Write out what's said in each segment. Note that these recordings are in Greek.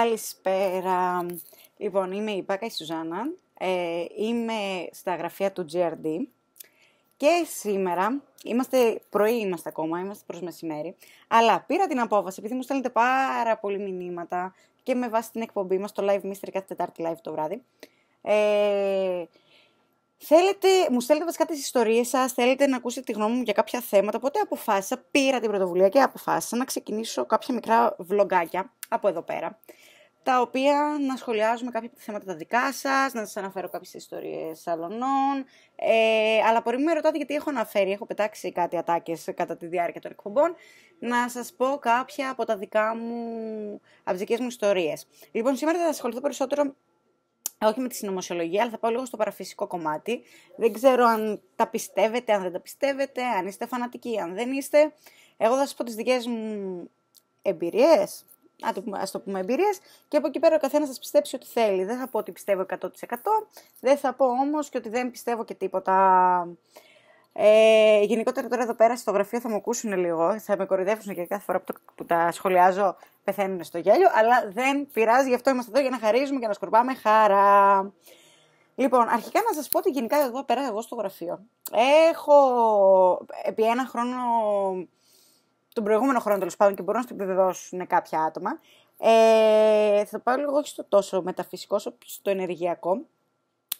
Καλησπέρα. Λοιπόν, είμαι η Πάκα η Σουζάνα. Ε, είμαι στα γραφεία του GRD. Και σήμερα, είμαστε πρωί είμαστε ακόμα, είμαστε προς μεσημέρι. Αλλά πήρα την απόφαση, επειδή μου στέλνετε πάρα πολλοί μηνύματα και με βάση την εκπομπή μας, το Live Mystery κάθε Τετάρτη Live το βράδυ. Ε, Θέλετε, μου στέλνετε βασικά τις ιστορίες σας, θέλετε να ακούσετε τη γνώμη μου για κάποια θέματα, οπότε αποφάσισα, πήρα την πρωτοβουλία και αποφάσισα να ξεκινήσω κάποια μικρά βλογκάκια από εδώ πέρα, τα οποία να σχολιάζουμε κάποια θέματα τα δικά σας, να σας αναφέρω κάποιες ιστορίες σαλονών, ε, αλλά μπορεί με ρωτάτε γιατί έχω αναφέρει, έχω πετάξει κάτι ατάκες κατά τη διάρκεια των εκπομπών, να σας πω κάποια από τα δικά μου, από τις δικές μου ιστορίες. Λοιπόν, σήμερα θα ασχοληθώ περισσότερο όχι με τη συνωμοσιολογία, αλλά θα πάω λίγο στο παραφυσικό κομμάτι. Δεν ξέρω αν τα πιστεύετε, αν δεν τα πιστεύετε, αν είστε φανατικοί, αν δεν είστε. Εγώ θα σας πω τις δικές μου εμπειρίες, Α το πούμε, ας πούμε εμπειρίες, και από εκεί πέρα ο καθένας σας πιστέψει ό,τι θέλει. Δεν θα πω ότι πιστεύω 100%, δεν θα πω όμως και ότι δεν πιστεύω και τίποτα. Ε, γενικότερα τώρα εδώ πέρα στο γραφείο θα μου ακούσουν λίγο, θα με κορυδεύσουν και κάθε φορά που, τα σχολιάζω πεθαίνουν στο γέλιο, αλλά δεν πειράζει, γι' αυτό είμαστε εδώ για να χαρίζουμε και να σκορπάμε χαρά. Λοιπόν, αρχικά να σας πω ότι γενικά εδώ πέρα εγώ στο γραφείο έχω επί ένα χρόνο, τον προηγούμενο χρόνο τέλος πάντων και μπορώ να το επιβεβαιώσουν κάποια άτομα, ε, θα πάω λίγο όχι στο τόσο μεταφυσικό, όσο στο ενεργειακό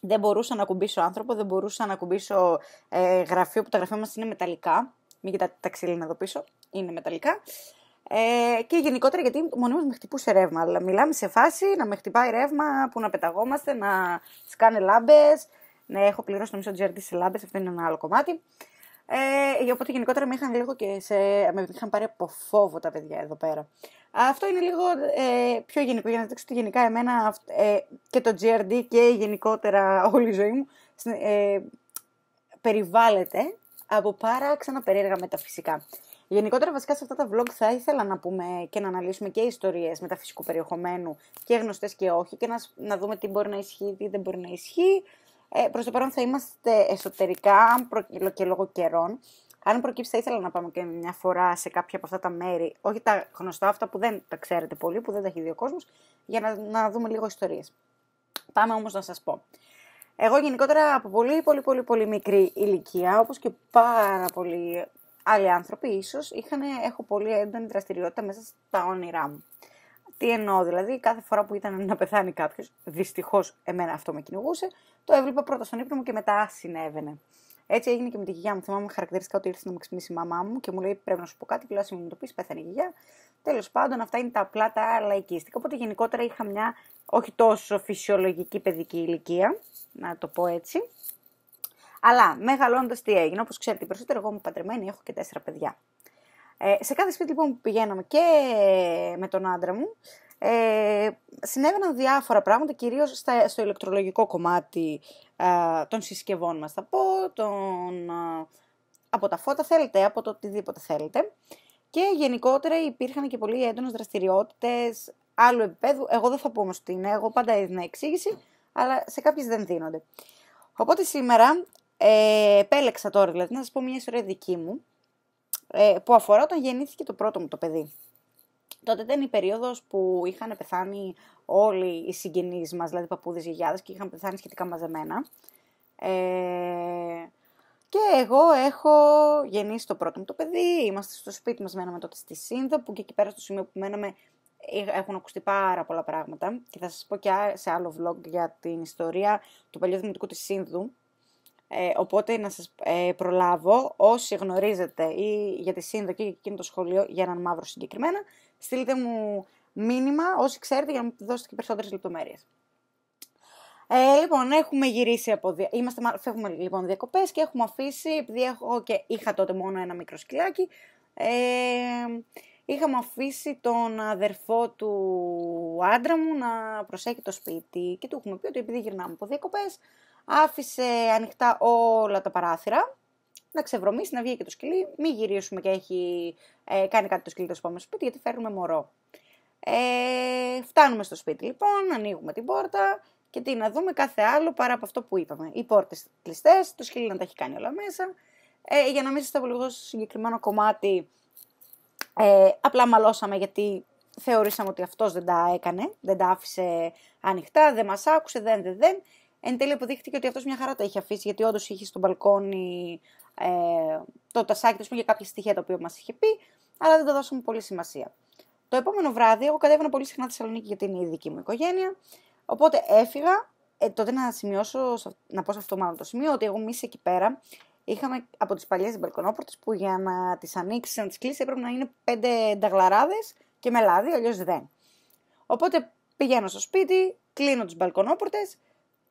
δεν μπορούσα να κουμπίσω άνθρωπο, δεν μπορούσα να κουμπίσω ε, γραφείο, που τα γραφεία μας είναι μεταλλικά. Μην κοιτάτε τα ξύλινα εδώ πίσω, είναι μεταλλικά. Ε, και γενικότερα γιατί μονίμως με χτυπούσε ρεύμα, αλλά μιλάμε σε φάση να με χτυπάει ρεύμα, που να πεταγόμαστε, να σκάνε λάμπες, να έχω πληρώσει το μισό τζέρτι σε λάμπες, αυτό είναι ένα άλλο κομμάτι. Ε, οπότε γενικότερα με είχαν λίγο και με είχαν πάρει από φόβο τα παιδιά εδώ πέρα. Αυτό είναι λίγο ε, πιο γενικό για να δείξω ότι γενικά εμένα ε, και το GRD και γενικότερα όλη η ζωή μου ε, περιβάλλεται από πάρα ξαναπερίεργα μεταφυσικά. Γενικότερα βασικά σε αυτά τα vlog θα ήθελα να πούμε και να αναλύσουμε και ιστορίες μεταφυσικού περιεχομένου και γνωστές και όχι και να δούμε τι μπορεί να ισχύει, τι δεν μπορεί να ισχύει ε, Προς το παρόν θα είμαστε εσωτερικά και λόγω καιρών. Αν προκύψει, θα ήθελα να πάμε και μια φορά σε κάποια από αυτά τα μέρη, όχι τα γνωστά, αυτά που δεν τα ξέρετε πολύ, που δεν τα έχει δει ο κόσμος, για να, δούμε λίγο ιστορίες. Πάμε όμως να σας πω. Εγώ γενικότερα από πολύ πολύ πολύ πολύ μικρή ηλικία, όπως και πάρα πολλοί άλλοι άνθρωποι ίσως, έχω πολύ έντονη δραστηριότητα μέσα στα όνειρά μου. Τι εννοώ δηλαδή, κάθε φορά που ήταν να πεθάνει κάποιος, δυστυχώς εμένα αυτό με κυνηγούσε, το έβλεπα πρώτα στον ύπνο μου και μετά συνέβαινε. Έτσι έγινε και με τη γυγιά μου. Θυμάμαι χαρακτηριστικά ότι ήρθε να με ξυπνήσει η μαμά μου και μου λέει: Πρέπει να σου πω κάτι. Και μου το πεις, πέθανε η γυγιά. Τέλος πάντων, αυτά είναι τα απλά τα λαϊκίστικα. Οπότε γενικότερα είχα μια όχι τόσο φυσιολογική παιδική ηλικία, να το πω έτσι. Αλλά μεγαλώντα τι έγινε, όπως ξέρετε, περισσότερο εγώ είμαι παντρεμένη, έχω και τέσσερα παιδιά. Ε, σε κάθε σπίτι λοιπόν που πηγαίναμε και με τον άντρα μου, ε, συνέβαιναν διάφορα πράγματα, κυρίως στο ηλεκτρολογικό κομμάτι ε, των συσκευών μας, θα πω, τον, ε, από τα φώτα θέλετε, από το οτιδήποτε θέλετε. Και γενικότερα υπήρχαν και πολύ έντονες δραστηριότητες άλλου επίπεδου. Εγώ δεν θα πω όμως τι είναι, εγώ πάντα έδινα εξήγηση, αλλά σε κάποιες δεν δίνονται. Οπότε σήμερα ε, επέλεξα τώρα, δηλαδή, να σας πω μια ιστορία δική μου, ε, που αφορά όταν γεννήθηκε το πρώτο μου το παιδί. Τότε ήταν η περίοδος που είχαν πεθάνει όλοι οι συγγενείς μας, δηλαδή παππούδες, γιαγιάδες και είχαν πεθάνει σχετικά μαζεμένα. Ε, και εγώ έχω γεννήσει το πρώτο μου το παιδί, είμαστε στο σπίτι μας, μέναμε τότε στη Σύνδο, που και εκεί πέρα στο σημείο που μέναμε έχουν ακουστεί πάρα πολλά πράγματα και θα σας πω και σε άλλο vlog για την ιστορία του παλιού δημοτικού της Σύνδου, ε, οπότε να σας ε, προλάβω, όσοι γνωρίζετε ή για τη σύνδοκη και εκείνο το σχολείο για έναν μαύρο συγκεκριμένα, στείλτε μου μήνυμα όσοι ξέρετε για να μου δώσετε και περισσότερες λεπτομέρειες. Ε, λοιπόν, έχουμε γυρίσει από δια... Είμαστε, φεύγουμε λοιπόν διακοπές και έχουμε αφήσει, επειδή έχω και είχα τότε μόνο ένα μικρό σκυλάκι, ε, είχαμε αφήσει τον αδερφό του άντρα μου να προσέχει το σπίτι και του έχουμε πει ότι επειδή γυρνάμε από διακοπές, άφησε ανοιχτά όλα τα παράθυρα να ξεβρωμίσει, να βγει και το σκυλί, μην γυρίσουμε και έχει ε, κάνει κάτι το σκυλί το σπάμε στο σπίτι γιατί φέρνουμε μωρό. Ε, φτάνουμε στο σπίτι λοιπόν, ανοίγουμε την πόρτα και τι να δούμε κάθε άλλο παρά από αυτό που είπαμε. Οι πόρτες κλειστές, το σκυλί να τα έχει κάνει όλα μέσα. Ε, για να μην σας τα συγκεκριμένο κομμάτι ε, απλά μαλώσαμε γιατί θεωρήσαμε ότι αυτός δεν τα έκανε, δεν τα άφησε ανοιχτά, δεν μας άκουσε, δεν, δεν, δεν. Εν τέλει αποδείχτηκε ότι αυτός μια χαρά τα είχε αφήσει, γιατί όντως είχε στο μπαλκόνι ε, το τασάκι του για κάποια στοιχεία τα οποία μας είχε πει, αλλά δεν το δώσαμε πολύ σημασία. Το επόμενο βράδυ, εγώ κατέβαινα πολύ συχνά Θεσσαλονίκη γιατί είναι η δική μου οικογένεια, οπότε έφυγα, ε, τότε να σημειώσω, να πω σε αυτό μάλλον το σημείο, ότι εγώ μίσα εκεί πέρα Είχαμε από τις παλιές μπαλκονόπορτες που για να τις ανοίξεις, να τις κλείσεις, έπρεπε να είναι πέντε νταγλαράδες και με λάδι, αλλιώς δεν. Οπότε πηγαίνω στο σπίτι, κλείνω τις μπαλκονόπορτες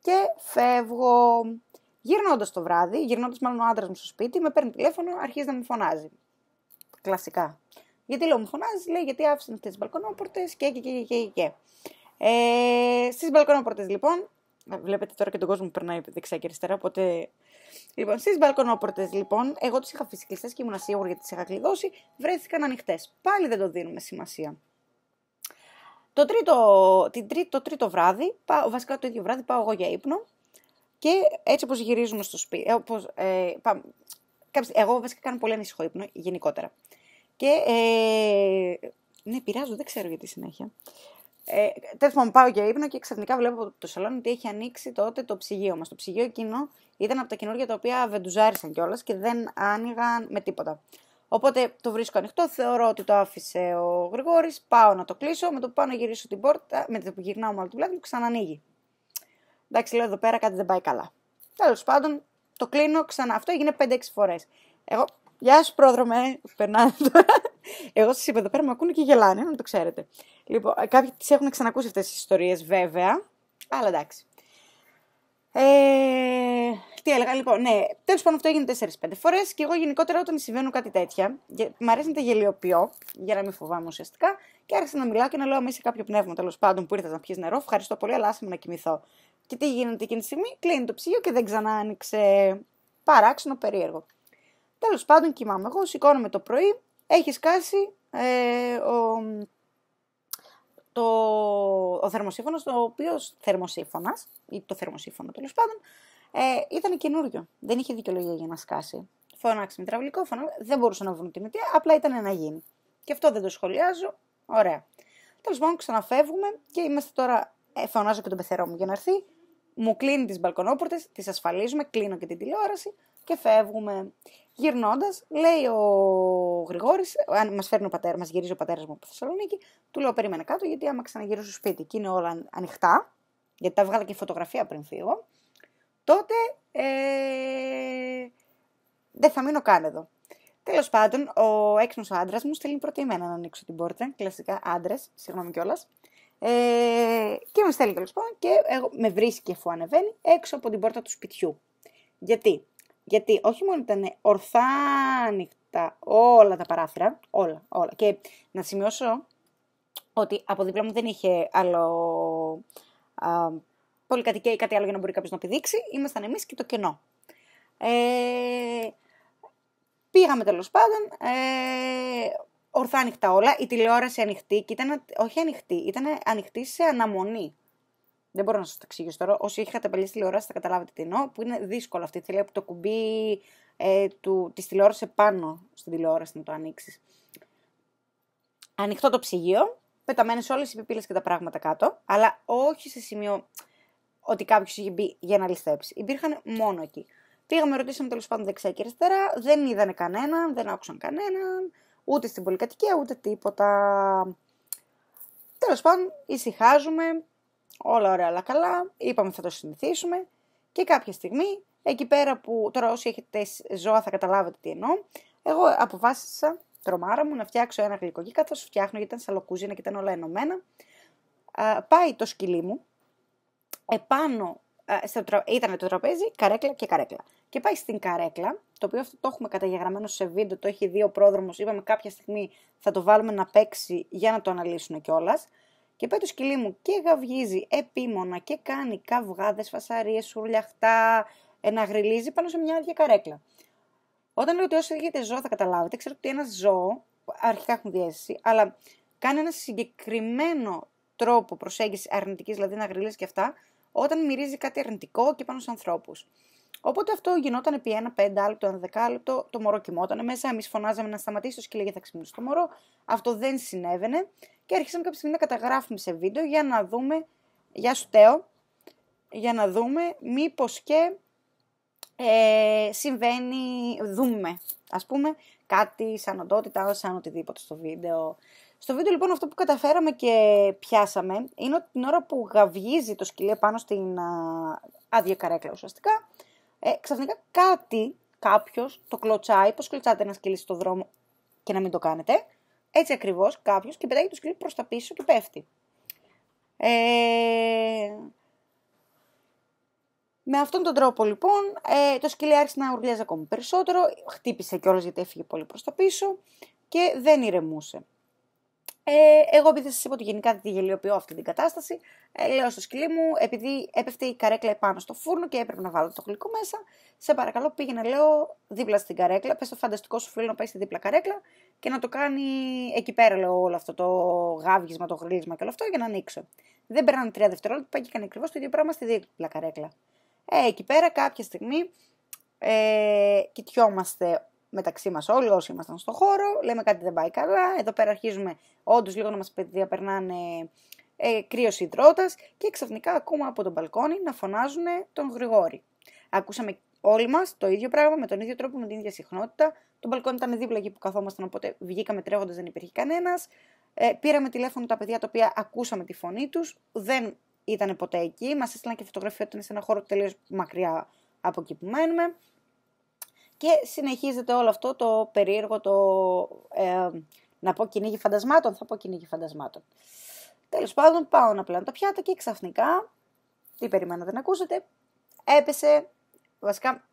και φεύγω. Γυρνώντας το βράδυ, γυρνώντας μάλλον ο άντρας μου στο σπίτι, με παίρνει τηλέφωνο, αρχίζει να μου φωνάζει. Κλασικά. Γιατί λέω μου φωνάζεις, λέει γιατί άφησες αυτές τις μπαλκονόπορτες και και και και. και. Ε, Στις μπαλκονόπορτες λοιπόν, βλέπετε τώρα και τον κόσμο που περνάει δεξιά και αριστερά, οπότε Λοιπόν, στις μπαλκονόπορτες, λοιπόν, εγώ τι είχα κλειστές και ήμουν σίγουρη γιατί τις είχα κλειδώσει, βρέθηκαν ανοιχτές. Πάλι δεν το δίνουμε σημασία. Το τρίτο, την τρί, το τρίτο βράδυ, πάω, βασικά το ίδιο βράδυ, πάω εγώ για ύπνο και έτσι όπως γυρίζουμε στο σπίτι. Ε, όπως, ε, εγώ βασικά κάνω πολύ ανησυχό ύπνο γενικότερα. Και ε, ναι, πειράζω, δεν ξέρω γιατί συνέχεια. Ε, Τέλος πάντων, πάω για ύπνο και ξαφνικά βλέπω το σαλόνι ότι έχει ανοίξει τότε το ψυγείο μας. Το ψυγείο εκείνο ήταν από τα καινούργια τα οποία βεντουζάρισαν κιόλας και δεν άνοιγαν με τίποτα. Οπότε το βρίσκω ανοιχτό, θεωρώ ότι το άφησε ο Γρηγόρης. Πάω να το κλείσω. Με το που πάω να γυρίσω την πόρτα, με το που γυρνάω μάλλον την πλάτη μου, ξανανοίγει. Εντάξει, λέω εδώ πέρα κάτι δεν πάει καλά. Τέλος πάντων, το κλείνω ξανά. Αυτό έγινε 5-6 φορές. Εγώ, γεια σου πρόδρομε, περνάω τώρα. Εγώ σας είπα εδώ πέρα, με ακούνε και γελάνε, να το ξέρετε. Λοιπόν, κάποιοι τις έχουν ξανακούσει αυτές τις ιστορίες βέβαια, αλλά εντάξει. Ε, τι έλεγα, λοιπόν, ναι, τέλος πάντων αυτό έγινε 4-5 φορές και εγώ γενικότερα όταν συμβαίνουν κάτι τέτοια, μου αρέσει να τα γελιοποιώ, για να μην φοβάμαι ουσιαστικά, και άρχισα να μιλάω και να λέω Αμέσω κάποιο πνεύμα τέλος πάντων που ήρθες να πιεις νερό, ευχαριστώ πολύ, αλλά άσε να κοιμηθώ. Και τι γίνεται εκείνη τη στιγμή, κλείνει το ψυγείο και δεν ξανά άνοιξε. Παράξενο, περίεργο. Τέλος πάντων, κοιμάμαι εγώ, σηκώνομαι το πρωί, έχει σκάσει ε, ο, το, ο θερμοσύφωνος, ο οποίο θερμοσύφωνας, ή το θερμοσύφωνο τέλος πάντων, ε, ήταν καινούριο. Δεν είχε δικαιολογία για να σκάσει. Φώναξε με τραυλικό, δεν μπορούσε να βγουν την αιτία, απλά ήταν να γίνει. Και αυτό δεν το σχολιάζω. Ωραία. Τέλος πάντων, ξαναφεύγουμε και είμαστε τώρα. Ε, φωνάζω και τον πεθερό μου για να έρθει μου κλείνει τις μπαλκονόπορτες, τις ασφαλίζουμε, κλείνω και την τηλεόραση και φεύγουμε. Γυρνώντας, λέει ο Γρηγόρης, αν μας φέρνει ο πατέρας, μας γυρίζει ο πατέρας μου από Θεσσαλονίκη, του λέω: Περίμενε κάτω, γιατί άμα ξαναγυρίσω στο σπίτι και είναι όλα ανοιχτά, γιατί τα βγάλα και φωτογραφία πριν φύγω, τότε ε, δεν θα μείνω καν εδώ. Τέλος πάντων, ο έξυπνος άντρας μου στέλνει πρώτη εμένα να ανοίξω την πόρτα. Κλασικά άντρε, συγγνώμη κιόλας. Ε, και με στέλνει τέλος πάντων και εγώ, με βρίσκει αφού ανεβαίνει έξω από την πόρτα του σπιτιού. Γιατί, Γιατί όχι μόνο ήταν ορθά ανοιχτά όλα τα παράθυρα, όλα, όλα. Και να σημειώσω ότι από δίπλα μου δεν είχε άλλο α, πολυκατοικία ή κάτι άλλο για να μπορεί κάποιος να πηδήξει. Ήμασταν εμείς και το κενό. Ε, πήγαμε τέλος πάντων. Ε, ορθά ανοιχτά όλα, η τηλεόραση ανοιχτή και ήταν, όχι ανοιχτή, ήταν ανοιχτή σε αναμονή. Δεν μπορώ να σας το εξηγήσω τώρα. Όσοι είχατε παλιέ τηλεόρασης θα καταλάβετε τι εννοώ, που είναι δύσκολο αυτή Θέλει από το κουμπί ε, της τηλεόρασης επάνω στην τηλεόραση να το ανοίξεις. Ανοιχτό το ψυγείο, πεταμένες όλες οι πιπίλες και τα πράγματα κάτω, αλλά όχι σε σημείο ότι κάποιος είχε μπει για να ληστέψει. Υπήρχαν μόνο εκεί. Πήγαμε, ρωτήσαμε τέλος πάντων δεξιά και αριστερά, δεν είδανε κανέναν, δεν άκουσαν κανέναν. Ούτε στην πολυκατοικία, ούτε τίποτα. Τέλος πάντων, ησυχάζουμε, όλα ωραία, αλλά καλά, είπαμε θα το συνηθίσουμε και κάποια στιγμή, εκεί πέρα που τώρα όσοι έχετε ζώα θα καταλάβετε τι εννοώ, εγώ αποφάσισα, τρομάρα μου, να φτιάξω ένα γλυκό και καθώς φτιάχνω, γιατί ήταν σαλοκούζινα και ήταν όλα ενωμένα, πάει το σκυλί μου, επάνω ε, στο τρο... το τραπέζι, καρέκλα και καρέκλα. Και πάει στην καρέκλα, το οποίο αυτό το έχουμε καταγεγραμμένο σε βίντεο, το έχει δει ο πρόδρομος. Είπαμε κάποια στιγμή θα το βάλουμε να παίξει για να το αναλύσουν κιόλας. Και πάει το σκυλί μου και γαυγίζει επίμονα και κάνει καυγάδες, φασαρίες, σουρλιαχτά, ένα γριλίζει πάνω σε μια άδεια καρέκλα. Όταν λέω ότι όσοι έχετε ζώο θα καταλάβετε, ξέρω ότι ένας ζώο, αρχικά έχουν διέστηση, αλλά κάνει ένα συγκεκριμένο τρόπο προσέγγισης αρνητικής, δηλαδή να γριλίζει και αυτά, όταν μυρίζει κάτι αρνητικό και πάνω στους ανθρώπους. Οπότε αυτό γινόταν επί ένα πεντάλεπτο, ένα δεκάλεπτο, το μωρό κοιμόταν μέσα. Εμείς φωνάζαμε να σταματήσει το σκύλο γιατί θα ξυπνήσει το μωρό. Αυτό δεν συνέβαινε. Και αρχίσαμε κάποια στιγμή να καταγράφουμε σε βίντεο για να δούμε. Γεια σου, Τέο. Για να δούμε μήπως και ε, συμβαίνει, δούμε, ας πούμε, κάτι σαν οντότητα, σαν οτιδήποτε στο βίντεο. Στο βίντεο λοιπόν αυτό που καταφέραμε και πιάσαμε είναι ότι την ώρα που γαβγίζει το σκυλί πάνω στην α, άδεια καρέκλα ουσιαστικά, ε, ξαφνικά κάτι, κάποιος το κλωτσάει, πω κλωτσάτε ένα σκυλί στο δρόμο και να μην το κάνετε, έτσι ακριβώς κάποιος, και πετάει το σκυλί προς τα πίσω και πέφτει. Ε, με αυτόν τον τρόπο λοιπόν ε, το σκυλί άρχισε να ουρλιάζει ακόμη περισσότερο, χτύπησε κιόλας γιατί έφυγε πολύ προς τα πίσω και δεν ηρεμούσε. Ε, εγώ επειδή σας είπα ότι γενικά τη γελιοποιώ αυτή την κατάσταση, ε, λέω στο σκυλί μου, επειδή έπεφτε η καρέκλα επάνω στο φούρνο και έπρεπε να βάλω το γλυκό μέσα, σε παρακαλώ πήγαινε, λέω, δίπλα στην καρέκλα. Πες το φανταστικό σου φίλο να πάει στη δίπλα καρέκλα και να το κάνει εκεί πέρα, λέω, όλο αυτό το γάβγισμα, το γλύσμα και όλο αυτό για να ανοίξω. Δεν περνάνε τρία δευτερόλεπτα, πάει και κάνει ακριβώς το ίδιο πράγμα στη δίπλα καρέκλα. Ε, εκεί πέρα κάποια στιγμή ε, κοιτιόμαστε μεταξύ μας όλοι όσοι ήμασταν στο χώρο, λέμε κάτι δεν πάει καλά. Εδώ πέρα αρχίζουμε όντως λίγο να μας διαπερνάνε ε, κρύος υδρότας και ξαφνικά ακούμε από τον μπαλκόνι να φωνάζουν τον Γρηγόρη. Ακούσαμε όλοι μας το ίδιο πράγμα, με τον ίδιο τρόπο, με την ίδια συχνότητα. Το μπαλκόνι ήταν δίπλα εκεί που καθόμασταν, οπότε βγήκαμε τρέχοντας, δεν υπήρχε κανένας. Ε, πήραμε τηλέφωνο τα παιδιά τα οποία ακούσαμε τη φωνή τους, δεν ήταν ποτέ εκεί. Μας έστειλαν και φωτογραφία όταν σε ένα χώρο τελείως μακριά από εκεί που μένουμε. Και συνεχίζεται όλο αυτό το περίεργο, το ε, να πω κυνήγι φαντασμάτων, θα πω κυνήγι φαντασμάτων. Τέλος πάντων πάω να πλάνω τα πιάτα και ξαφνικά, τι περιμένατε να ακούσετε, έπεσε βασικά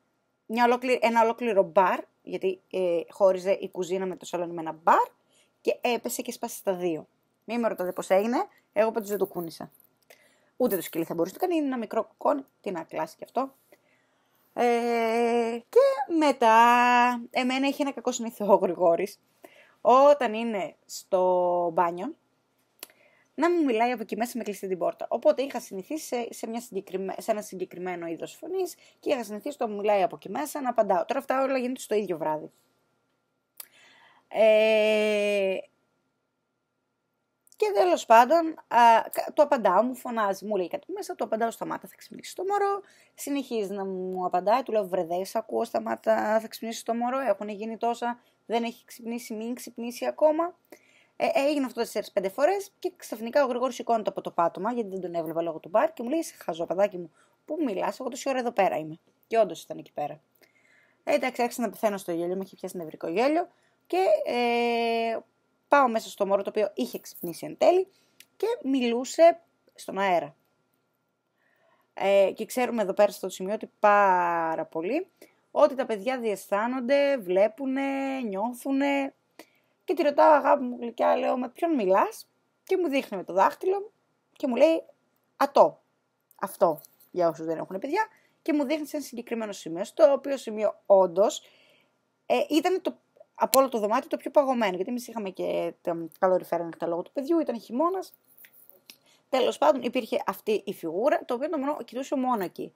μια ολόκληρη, ένα ολόκληρο μπαρ, γιατί ε, χώριζε η κουζίνα με το σαλόνι με ένα μπαρ και έπεσε και σπάσε στα δύο. Μην με ρωτάτε πώς έγινε, εγώ πάντως δεν το κούνησα. Ούτε το σκυλί θα μπορούσε να κάνει, είναι ένα μικρό κουκόνι, τι να κλάσει και αυτό. Ε, και μετά, εμένα είχε ένα κακό συνήθω ο Γρηγόρης, όταν είναι στο μπάνιο, να μου μιλάει από εκεί μέσα με κλειστή την πόρτα. Οπότε είχα συνηθίσει σε, μια συγκεκριμέ... σε ένα συγκεκριμένο είδος φωνής και είχα συνηθίσει το μου μιλάει από εκεί μέσα να απαντάω. Τώρα αυτά όλα γίνονται στο ίδιο βράδυ. Ε, και τέλος πάντων, α, το απαντάω, μου φωνάζει, μου λέει κάτι μέσα, το απαντάω στα θα ξυπνήσει το μωρό. Συνεχίζει να μου απαντάει, του λέω βρεδέ, ακούω στα θα ξυπνήσει το μωρό. Έχουν γίνει τόσα, δεν έχει ξυπνήσει, μην ξυπνήσει ακόμα. Ε, ε έγινε αυτό 4-5 φορές και ξαφνικά ο Γρηγόρης σηκώνεται από το πάτωμα, γιατί δεν τον έβλεπα λόγω του μπαρ και μου λέει: σε χαζό, μου, πού μιλάς, εγώ τόση ώρα εδώ πέρα είμαι. Και όντως ήταν εκεί πέρα. Ε, εντάξει, άρχισα να πεθαίνω στο γέλιο, με είχε πιάσει νευρικό γέλιο. Και ε, Πάω μέσα στο μωρό το οποίο είχε ξυπνήσει εν τέλει και μιλούσε στον αέρα. Ε, και ξέρουμε εδώ πέρα στο σημείο ότι πάρα πολύ ότι τα παιδιά διαισθάνονται, βλέπουν, νιώθουν. Και τη ρωτάω αγάπη μου γλυκιά, λέω με ποιον μιλάς και μου δείχνει με το δάχτυλο και μου λέει ατό. Αυτό για όσους δεν έχουν παιδιά και μου δείχνει σε ένα συγκεκριμένο σημείο, στο οποίο σημείο όντως ε, ήταν το από όλο το δωμάτιο το πιο παγωμένο. Γιατί εμείς είχαμε και τα καλοριφέρα ανοιχτά λόγω του παιδιού, ήταν χειμώνας. Τέλος πάντων, υπήρχε αυτή η φιγούρα, το οποίο το μόνο, κοιτούσε μόνο εκεί.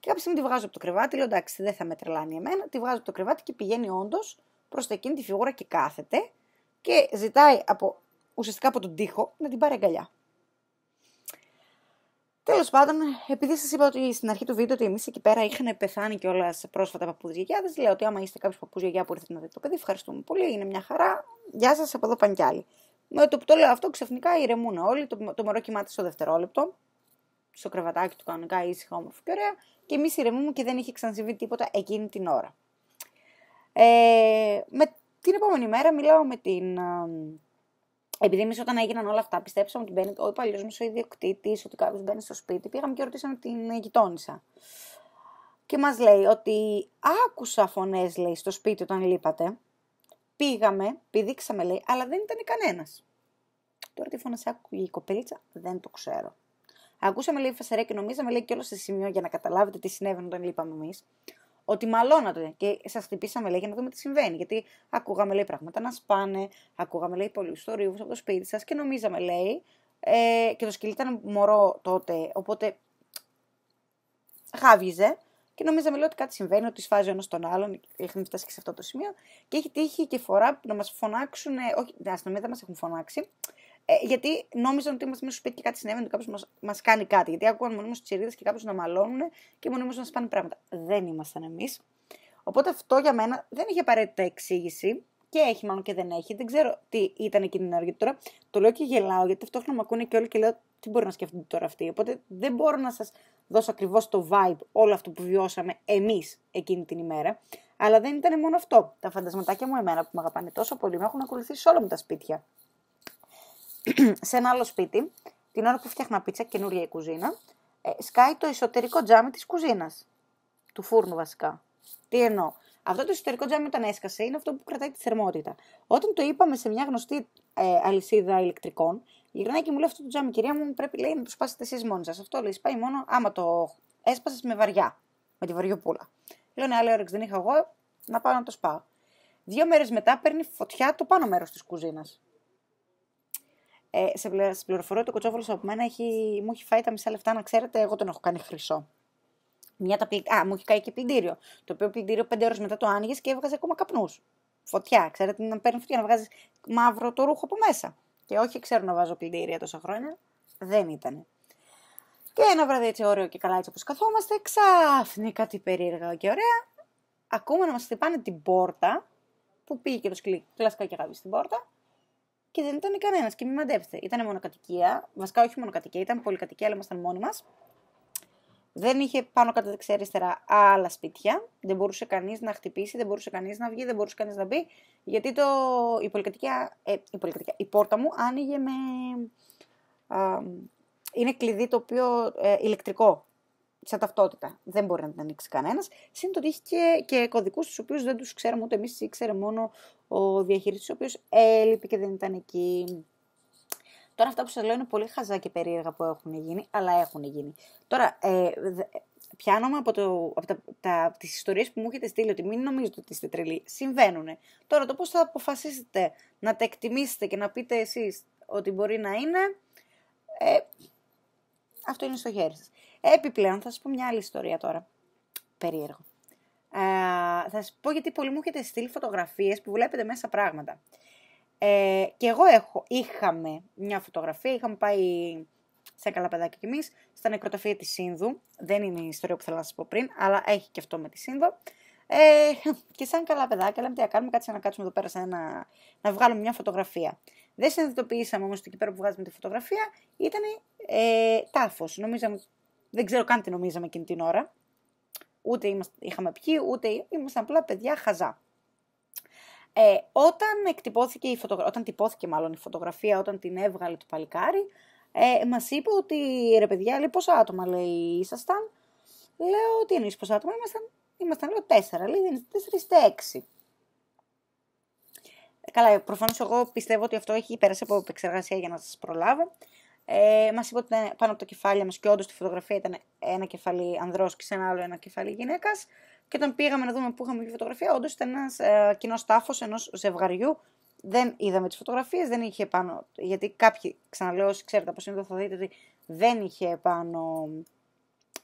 Και κάποια στιγμή τη βγάζω από το κρεβάτι, λέω εντάξει, δεν θα με τρελάνει εμένα. Τη βγάζω από το κρεβάτι και πηγαίνει όντως προς εκείνη τη φιγούρα και κάθεται και ζητάει από, ουσιαστικά από τον τοίχο να την πάρει αγκαλιά. Τέλος πάντων, επειδή σας είπα ότι στην αρχή του βίντεο ότι εμείς εκεί πέρα είχαν πεθάνει κιόλας πρόσφατα παππούδιαγιάδε, λέω ότι άμα είστε κάποιος γιαγιά που ήρθε να δείτε το παιδί, ευχαριστούμε πολύ, είναι μια χαρά. Γεια σας, από εδώ πάνε κι Με το που το λέω αυτό, ξαφνικά ηρεμούν όλοι. Το, το μωρό κοιμάται στο δευτερόλεπτο, στο κρεβατάκι του κανονικά, ήσυχα, όμορφο και ωραία. Και εμείς ηρεμούμε και δεν είχε ξανασυμβεί τίποτα εκείνη την ώρα. Ε, με την επόμενη μέρα μιλάω με την ε, επειδή εμείς όταν έγιναν όλα αυτά, πιστέψαμε ότι μπαίνει ο παλιός μου ο ιδιοκτήτης, ότι κάποιος μπαίνει στο σπίτι. Πήγαμε και ρωτήσαμε την γειτόνισσα. Και μας λέει ότι άκουσα φωνές, λέει, στο σπίτι όταν λείπατε. Πήγαμε, πηδήξαμε, λέει, αλλά δεν ήταν κανένας. Τώρα τι φωνέ άκουγε η κοπελίτσα, δεν το ξέρω. Ακούσαμε, λέει, φασαρέ και νομίζαμε, λέει, και όλο σε σημείο για να καταλάβετε τι συνέβαινε όταν λείπαμε εμείς, ότι μαλώνατε και σας χτυπήσαμε λέει για να δούμε τι συμβαίνει. Γιατί ακούγαμε λέει πράγματα να σπάνε, ακούγαμε λέει πολλούς θορύβους από το σπίτι σας και νομίζαμε λέει. Ε, και το σκυλί ήταν μωρό τότε, οπότε χάβιζε. Και νομίζαμε λέει ότι κάτι συμβαίνει, ότι σφάζει ο ένας τον άλλον. έχουμε φτάσει και σε αυτό το σημείο. Και έχει τύχει και φορά να μας φωνάξουν, όχι, δεν μας έχουν φωνάξει, ε, γιατί νόμιζαν ότι είμαστε μέσα στο σπίτι και κάτι συνέβαινε, ότι κάποιος μας κάνει κάτι. Γιατί ακούγαν μονίμως σελίδε και κάποιο να μαλώνουν και μονίμως να σπάνε πράγματα. Δεν ήμασταν εμείς. Οπότε αυτό για μένα δεν είχε απαραίτητα εξήγηση. Και έχει μάλλον και δεν έχει. Δεν ξέρω τι ήταν εκείνη την ώρα. Γιατί τώρα το λέω και γελάω, γιατί ταυτόχρονα με ακούνε και όλοι και λέω τι μπορεί να σκέφτονται τώρα αυτοί. Οπότε δεν μπορώ να σας δώσω ακριβώς το vibe όλο αυτό που βιώσαμε εμείς εκείνη την ημέρα. Αλλά δεν ήταν μόνο αυτό. Τα φαντασματάκια μου εμένα που με αγαπάνε τόσο πολύ με έχουν ακολουθήσει όλα μου τα σπίτια. σε ένα άλλο σπίτι, την ώρα που φτιάχνα πίτσα, καινούργια η κουζίνα, ε, σκάει το εσωτερικό τζάμι της κουζίνας, Του φούρνου βασικά. Τι εννοώ. Αυτό το εσωτερικό τζάμι όταν έσκασε είναι αυτό που κρατάει τη θερμότητα. Όταν το είπαμε σε μια γνωστή ε, αλυσίδα ηλεκτρικών, η και μου λέει αυτό το τζάμι, κυρία μου, πρέπει λέει, να το σπάσετε εσείς μόνοι σας. Αυτό λέει, σπάει μόνο άμα το έσπασες με βαριά. Με τη βαριοπούλα. Λέω, ναι, άλλο όρεξη δεν είχα εγώ, να πάω να το σπάω. Δύο μέρες μετά παίρνει φωτιά το πάνω μέρος της κουζίνας. Ε, σε πληροφορώ ότι ο Κοτσόβολο από μένα έχει, μου έχει φάει τα μισά λεφτά, να ξέρετε, εγώ τον έχω κάνει χρυσό. Μια τα Α, μου έχει κάνει και πλυντήριο. Το οποίο πλυντήριο πέντε ώρες μετά το άνοιγες και έβγαζε ακόμα καπνούς. Φωτιά, ξέρετε, να παίρνει φωτιά, να βγάζεις μαύρο το ρούχο από μέσα. Και όχι, ξέρω να βάζω πλυντήρια τόσα χρόνια. Δεν ήταν. Και ένα βράδυ έτσι ωραίο και καλά έτσι όπως καθόμαστε, ξαφνικά κάτι περίεργα και ωραία, ακούμε να μας χτυπάνε την πόρτα, που πήγε και το σκυλί κλασικά και αγάπη στην πόρτα, και δεν ήταν κανένας. Και μην μαντέψετε, ήταν μονοκατοικία. Βασικά, όχι μονοκατοικία, ήταν πολυκατοικία, αλλά ήμασταν μόνοι μας. Δεν είχε πάνω κάτω δεξιά αριστερά άλλα σπίτια. Δεν μπορούσε κανείς να χτυπήσει, δεν μπορούσε κανείς να βγει, δεν μπορούσε κανείς να μπει. Γιατί το, ε, η, πολυκατοικία, η, πόρτα μου άνοιγε με. είναι κλειδί το οποίο ε, ηλεκτρικό. Σε ταυτότητα. Δεν μπορεί να την ανοίξει κανένας. Συν ότι έχει και, και κωδικούς, του οποίους δεν τους ξέραμε ούτε εμείς, ήξερε μόνο ο διαχειριστής, ο οποίος έλειπε και δεν ήταν εκεί. Τώρα αυτά που σας λέω είναι πολύ χαζά και περίεργα που έχουν γίνει, αλλά έχουν γίνει. Τώρα, ε, πιάνομαι από, το, από τα, τις ιστορίες που μου έχετε στείλει ότι μην νομίζετε ότι είστε τρελοί. Συμβαίνουν. Τώρα το πώς θα αποφασίσετε να τα εκτιμήσετε και να πείτε εσείς ότι μπορεί να είναι, ε, αυτό είναι στο χέρι σας. Επιπλέον, θα σας πω μια άλλη ιστορία τώρα. Περίεργο. Ε, θα σας πω γιατί πολλοί μου έχετε στείλει φωτογραφίες που βλέπετε μέσα πράγματα. Ε, και εγώ έχω, είχαμε μια φωτογραφία, είχαμε πάει σε καλά παιδάκια κι εμείς, στα νεκροταφεία της Σύνδου. Δεν είναι η ιστορία που θέλω να σας πω πριν, αλλά έχει και αυτό με τη Σύνδου. Ε, και σαν καλά παιδάκια, λέμε τι να κάνουμε, κάτσε να κάτσουμε εδώ πέρα σαν να, να βγάλουμε μια φωτογραφία. Δεν συνειδητοποιήσαμε όμως ότι εκεί πέρα που βγάζουμε τη φωτογραφία ήταν ε, τάφος. Νομίζαμε δεν ξέρω καν τι νομίζαμε εκείνη την ώρα. Ούτε είχαμε πιει, ούτε ήμασταν απλά παιδιά χαζά. Ε, όταν, εκτυπώθηκε η φωτογραφία, όταν τυπώθηκε μάλλον η φωτογραφία, όταν την έβγαλε το παλικάρι, ε, μας είπε ότι ρε παιδιά, λέει, πόσα άτομα λέει ήσασταν. Λέω, τι εννοείς πόσα άτομα ήμασταν. Ήμασταν, λέω, τέσσερα. Λέει, δεν είναι τέσσερι, είστε έξι. Ε, καλά, προφανώς εγώ πιστεύω ότι αυτό έχει πέρασει από επεξεργασία για να σας προλάβω. Ε, μας είπε ότι ήταν πάνω από τα κεφάλια μας και όντως τη φωτογραφία ήταν ένα κεφάλι ανδρός και σε ένα άλλο ένα κεφάλι γυναίκας. Και όταν πήγαμε να δούμε πού είχαμε βγει φωτογραφία, όντως ήταν ένας ε, κοινός τάφος ενός ζευγαριού. Δεν είδαμε τις φωτογραφίες, δεν είχε πάνω. Γιατί κάποιοι, ξαναλέω, όσοι ξέρετε από σύντομα θα δείτε ότι δεν είχε πάνω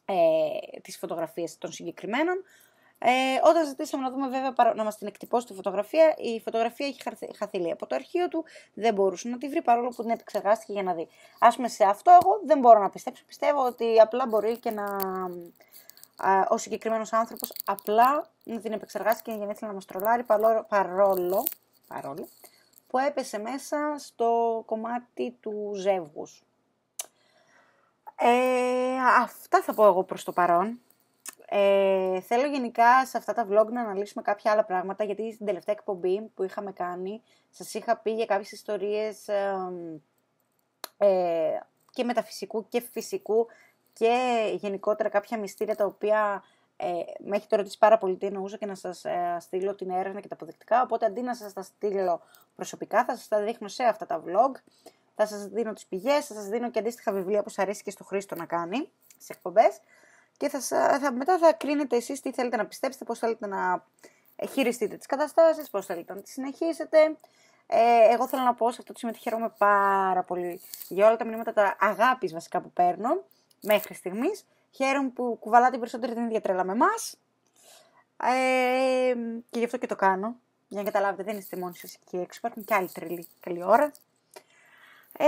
ε, τις φωτογραφίες των συγκεκριμένων. Ε, όταν ζητήσαμε να δούμε βέβαια να μας την εκτυπώσει τη φωτογραφία, η φωτογραφία έχει χαθεί από το αρχείο του, δεν μπορούσε να τη βρει παρόλο που την επεξεργάστηκε για να δει. Ας πούμε σε αυτό, εγώ δεν μπορώ να πιστέψω. Πιστεύω ότι απλά μπορεί και να. ο συγκεκριμένος άνθρωπος απλά να την επεξεργάστηκε για να ήθελε να μας τρολάρει παρόλο, παρόλο, παρόλο που έπεσε μέσα στο κομμάτι του ζεύγους. Ε, αυτά θα πω εγώ προς το παρόν. Ε, θέλω γενικά σε αυτά τα vlog να αναλύσουμε κάποια άλλα πράγματα, γιατί στην τελευταία εκπομπή που είχαμε κάνει, σας είχα πει για κάποιες ιστορίες ε, και μεταφυσικού και φυσικού και γενικότερα κάποια μυστήρια τα οποία ε, με έχετε ρωτήσει πάρα πολύ τι εννοούσα και να σας ε, στείλω την έρευνα και τα αποδεκτικά. οπότε αντί να σας τα στείλω προσωπικά, θα σας τα δείχνω σε αυτά τα vlog, θα σας δίνω τις πηγές, θα σας δίνω και αντίστοιχα βιβλία που σας αρέσει και στο Χρήστο να κάνει σε εκπομπές και θα, θα, μετά θα κρίνετε εσείς, τι θέλετε να πιστέψετε, πώς θέλετε να ε, χειριστείτε τις καταστάσεις, πώς θέλετε να τις συνεχίσετε. Ε, εγώ θέλω να πω σε αυτό το σημείο ότι χαίρομαι πάρα πολύ για όλα τα μηνύματα τα αγάπης βασικά που παίρνω μέχρι στιγμής, Χαίρομαι που κουβαλάτε περισσότερο την ίδια τρέλα με εμάς. Ε, και γι' αυτό και το κάνω. Για να καταλάβετε, δεν είστε μόνοι σας εκεί έξω. Υπάρχουν και άλλοι τρελοί. Καλή ώρα. Ε,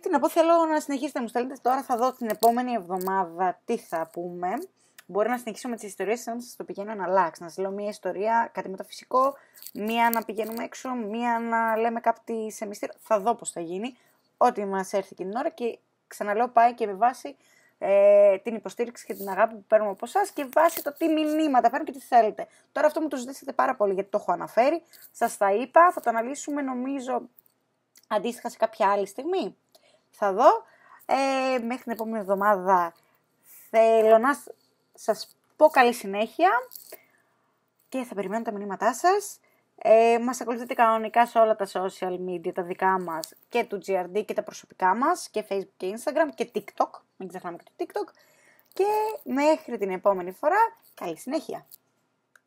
τι να πω, θέλω να συνεχίσετε να μου στέλνετε. Τώρα θα δω την επόμενη εβδομάδα τι θα πούμε. Μπορεί να συνεχίσουμε με τις ιστορίες σας να σας το πηγαίνω να αλλάξω Να σας λέω μία ιστορία, κάτι μεταφυσικό, μία να πηγαίνουμε έξω, μία να λέμε κάτι σε μυστήριο. Θα δω πώς θα γίνει. Ό,τι μας έρθει και την ώρα και ξαναλέω πάει και με βάση ε, την υποστήριξη και την αγάπη που παίρνουμε από εσάς και βάση το τι μηνύματα παίρνουν και τι θέλετε. Τώρα αυτό μου το ζητήσατε πάρα πολύ γιατί το έχω αναφέρει. Σας τα είπα, θα το αναλύσουμε νομίζω αντίστοιχα σε κάποια άλλη στιγμή. Θα δω. Ε, μέχρι την επόμενη εβδομάδα θέλω να σας πω καλή συνέχεια και θα περιμένω τα μηνύματά σας. Ε, μας ακολουθείτε κανονικά σε όλα τα social media, τα δικά μας και του GRD και τα προσωπικά μας και Facebook και Instagram και TikTok, μην ξεχνάμε και το TikTok. Και μέχρι την επόμενη φορά, καλή συνέχεια!